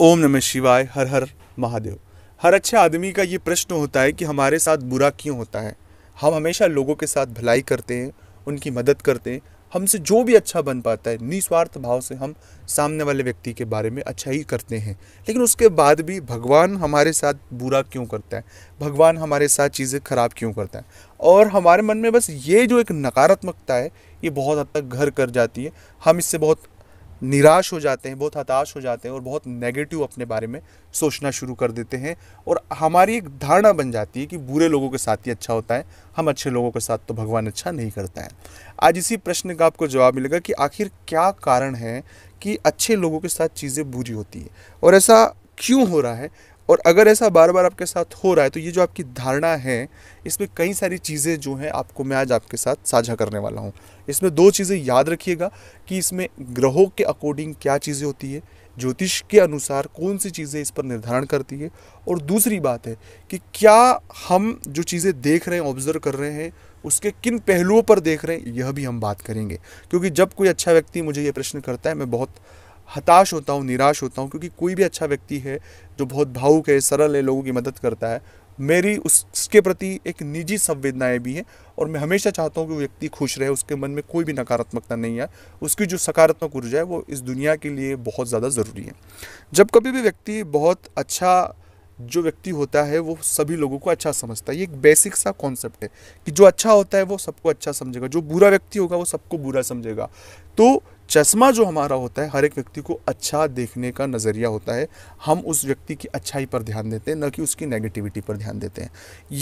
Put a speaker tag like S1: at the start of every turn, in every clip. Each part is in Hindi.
S1: ओम नमः शिवाय हर हर महादेव हर अच्छे आदमी का ये प्रश्न होता है कि हमारे साथ बुरा क्यों होता है हम हमेशा लोगों के साथ भलाई करते हैं उनकी मदद करते हैं हमसे जो भी अच्छा बन पाता है निस्वार्थ भाव से हम सामने वाले व्यक्ति के बारे में अच्छा ही करते हैं लेकिन उसके बाद भी भगवान हमारे साथ बुरा क्यों करता है भगवान हमारे साथ चीज़ें ख़राब क्यों करता है और हमारे मन में बस ये जो एक नकारात्मकता है ये बहुत हद तक घर कर जाती है हम इससे बहुत निराश हो जाते हैं बहुत हताश हो जाते हैं और बहुत नेगेटिव अपने बारे में सोचना शुरू कर देते हैं और हमारी एक धारणा बन जाती है कि बुरे लोगों के साथ ही अच्छा होता है हम अच्छे लोगों के साथ तो भगवान अच्छा नहीं करता है आज इसी प्रश्न का आपको जवाब मिलेगा कि आखिर क्या कारण है कि अच्छे लोगों के साथ चीज़ें बुरी होती है और ऐसा क्यों हो रहा है और अगर ऐसा बार बार आपके साथ हो रहा है तो ये जो आपकी धारणा है इसमें कई सारी चीज़ें जो हैं आपको मैं आज आपके साथ साझा करने वाला हूँ इसमें दो चीज़ें याद रखिएगा कि इसमें ग्रहों के अकॉर्डिंग क्या चीज़ें होती है ज्योतिष के अनुसार कौन सी चीज़ें इस पर निर्धारण करती है और दूसरी बात है कि क्या हम जो चीज़ें देख रहे हैं ऑब्जर्व कर रहे हैं उसके किन पहलुओं पर देख रहे हैं यह भी हम बात करेंगे क्योंकि जब कोई अच्छा व्यक्ति मुझे ये प्रश्न करता है मैं बहुत हताश होता हूँ निराश होता हूँ क्योंकि कोई भी अच्छा व्यक्ति है जो बहुत भावुक है सरल है लोगों की मदद करता है मेरी उसके प्रति एक निजी संवेदनाएँ भी हैं और मैं हमेशा चाहता हूँ कि वो व्यक्ति खुश रहे उसके मन में कोई भी नकारात्मकता नहीं आए उसकी जो सकारात्मक ऊर्जा है वो इस दुनिया के लिए बहुत ज़्यादा ज़रूरी है जब कभी भी व्यक्ति बहुत अच्छा जो व्यक्ति होता है वो सभी लोगों को अच्छा समझता है ये एक बेसिक सा कॉन्सेप्ट है कि जो अच्छा होता है वो सबको अच्छा समझेगा जो बुरा व्यक्ति होगा वो सबको बुरा समझेगा तो चश्मा जो हमारा होता है हर एक व्यक्ति को अच्छा देखने का नज़रिया होता है हम उस व्यक्ति की अच्छाई पर ध्यान देते हैं न कि उसकी नेगेटिविटी पर ध्यान देते हैं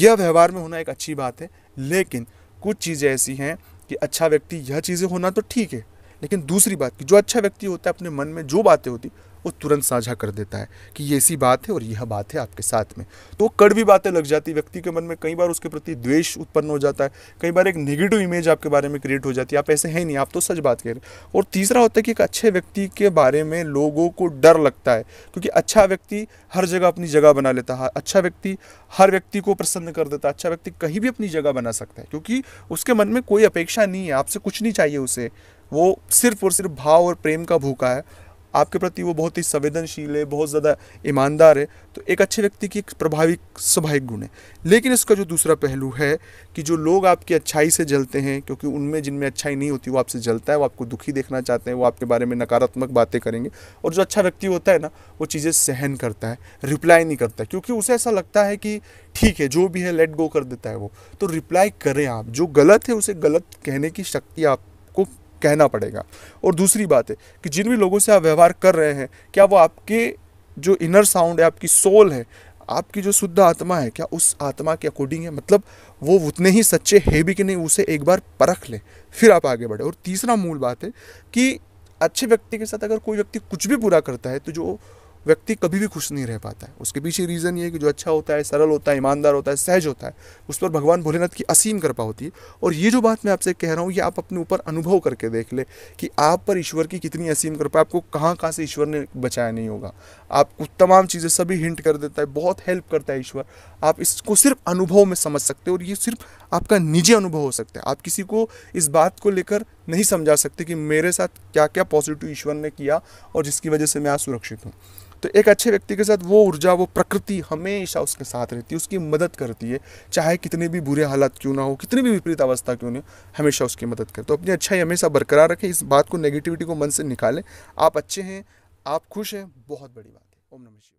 S1: यह व्यवहार में होना एक अच्छी बात है लेकिन कुछ चीज़ें ऐसी हैं कि अच्छा व्यक्ति यह चीज़ें होना तो ठीक है लेकिन दूसरी बात कि जो अच्छा व्यक्ति होता है अपने मन में जो बातें होती वो तुरंत साझा कर देता है कि ये ऐसी बात है और यह बात है आपके साथ में तो कड़वी बातें लग जाती व्यक्ति के मन में कई बार उसके प्रति द्वेष उत्पन्न हो जाता है कई बार एक नेगेटिव इमेज आपके बारे में क्रिएट हो जाती है आप ऐसे हैं नहीं आप तो सच बात कह रहे हैं और तीसरा होता है कि एक अच्छे व्यक्ति के बारे में लोगों को डर लगता है क्योंकि अच्छा व्यक्ति हर जगह अपनी जगह बना लेता है अच्छा व्यक्ति हर व्यक्ति को प्रसन्न कर देता है अच्छा व्यक्ति कहीं भी अपनी जगह बना सकता है क्योंकि उसके मन में कोई अपेक्षा नहीं है आपसे कुछ नहीं चाहिए उसे वो सिर्फ और सिर्फ भाव और प्रेम का भूखा है आपके प्रति वो बहुत ही संवेदनशील है बहुत ज़्यादा ईमानदार है तो एक अच्छे व्यक्ति की एक प्रभावी स्वाभाविक गुण है लेकिन इसका जो दूसरा पहलू है कि जो लोग आपकी अच्छाई से जलते हैं क्योंकि उनमें जिनमें अच्छाई नहीं होती वो आपसे जलता है वो आपको दुखी देखना चाहते हैं वो आपके बारे में नकारात्मक बातें करेंगे और जो अच्छा व्यक्ति होता है ना वो चीज़ें सहन करता है रिप्लाई नहीं करता क्योंकि उसे ऐसा लगता है कि ठीक है जो भी है लेट गो कर देता है वो तो रिप्लाई करें आप जो गलत है उसे गलत कहने की शक्ति आपको कहना पड़ेगा और दूसरी बात है कि जिन भी लोगों से आप व्यवहार कर रहे हैं क्या वो आपके जो इनर साउंड है आपकी सोल है आपकी जो शुद्ध आत्मा है क्या उस आत्मा के अकॉर्डिंग है मतलब वो उतने ही सच्चे है भी कि नहीं उसे एक बार परख लें फिर आप आगे बढ़े और तीसरा मूल बात है कि अच्छे व्यक्ति के साथ अगर कोई व्यक्ति कुछ भी बुरा करता है तो जो व्यक्ति कभी भी खुश नहीं रह पाता है उसके पीछे रीज़न ये है कि जो अच्छा होता है सरल होता है ईमानदार होता है सहज होता है उस पर भगवान भोलेनाथ की असीम कृपा होती है और ये जो बात मैं आपसे कह रहा हूँ ये आप अपने ऊपर अनुभव करके देख ले कि आप पर ईश्वर की कितनी असीम कृपा आपको कहाँ कहाँ से ईश्वर ने बचाया नहीं होगा आपको तमाम चीज़ें सभी हिंट कर देता है बहुत हेल्प करता है ईश्वर आप इसको सिर्फ अनुभव में समझ सकते हो और ये सिर्फ आपका निजी अनुभव हो सकता है आप किसी को इस बात को लेकर नहीं समझा सकते कि मेरे साथ क्या क्या पॉजिटिव ईश्वर ने किया और जिसकी वजह से मैं आज सुरक्षित हूँ तो एक अच्छे व्यक्ति के साथ वो ऊर्जा वो प्रकृति हमेशा उसके साथ रहती है उसकी मदद करती है चाहे कितने भी बुरे हालात क्यों ना हो कितनी भी विपरीत अवस्था क्यों नहीं हो हमेशा उसकी मदद करें तो अपनी अच्छाई हमेशा बरकरार रखें इस बात को नेगेटिविटी को मन से निकालें आप अच्छे हैं आप खुश हैं बहुत बड़ी बात है ओम नमः